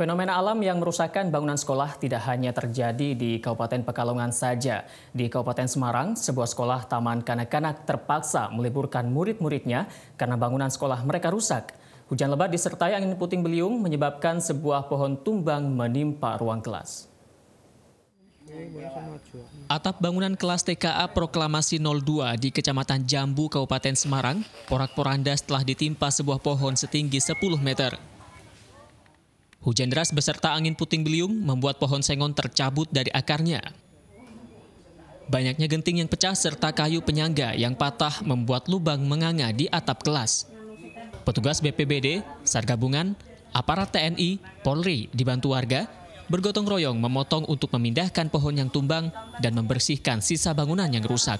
Fenomena alam yang merusakkan bangunan sekolah tidak hanya terjadi di Kabupaten Pekalongan saja. Di Kabupaten Semarang, sebuah sekolah taman kanak-kanak terpaksa meliburkan murid-muridnya karena bangunan sekolah mereka rusak. Hujan lebat disertai angin puting beliung menyebabkan sebuah pohon tumbang menimpa ruang kelas. Atap bangunan kelas TKA Proklamasi 02 di Kecamatan Jambu, Kabupaten Semarang, porak-poranda setelah ditimpa sebuah pohon setinggi 10 meter. Hujan deras beserta angin puting beliung membuat pohon sengon tercabut dari akarnya. Banyaknya genting yang pecah serta kayu penyangga yang patah membuat lubang menganga di atap kelas. Petugas BPBD, SAR gabungan, aparat TNI, Polri dibantu warga bergotong royong memotong untuk memindahkan pohon yang tumbang dan membersihkan sisa bangunan yang rusak.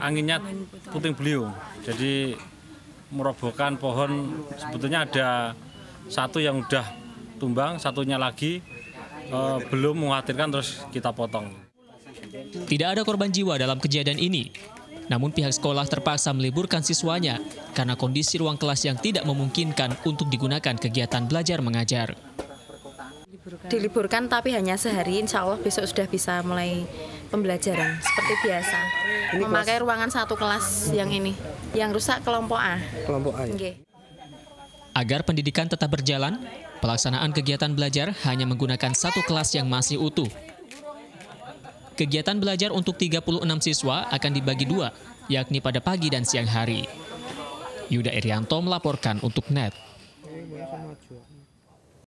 Anginnya puting beliung, jadi merobohkan pohon sebetulnya ada satu yang udah tumbang, satunya lagi eh, belum mengkhawatirkan terus kita potong. Tidak ada korban jiwa dalam kejadian ini. Namun pihak sekolah terpaksa meliburkan siswanya karena kondisi ruang kelas yang tidak memungkinkan untuk digunakan kegiatan belajar mengajar. Diliburkan tapi hanya sehari, insya Allah besok sudah bisa mulai pembelajaran seperti biasa. Ini Memakai ruangan satu kelas yang ini, yang rusak kelompok A. Kelompok A. Ya? Okay. Agar pendidikan tetap berjalan, pelaksanaan kegiatan belajar hanya menggunakan satu kelas yang masih utuh. Kegiatan belajar untuk 36 siswa akan dibagi dua, yakni pada pagi dan siang hari. Yuda Irianto melaporkan untuk NET.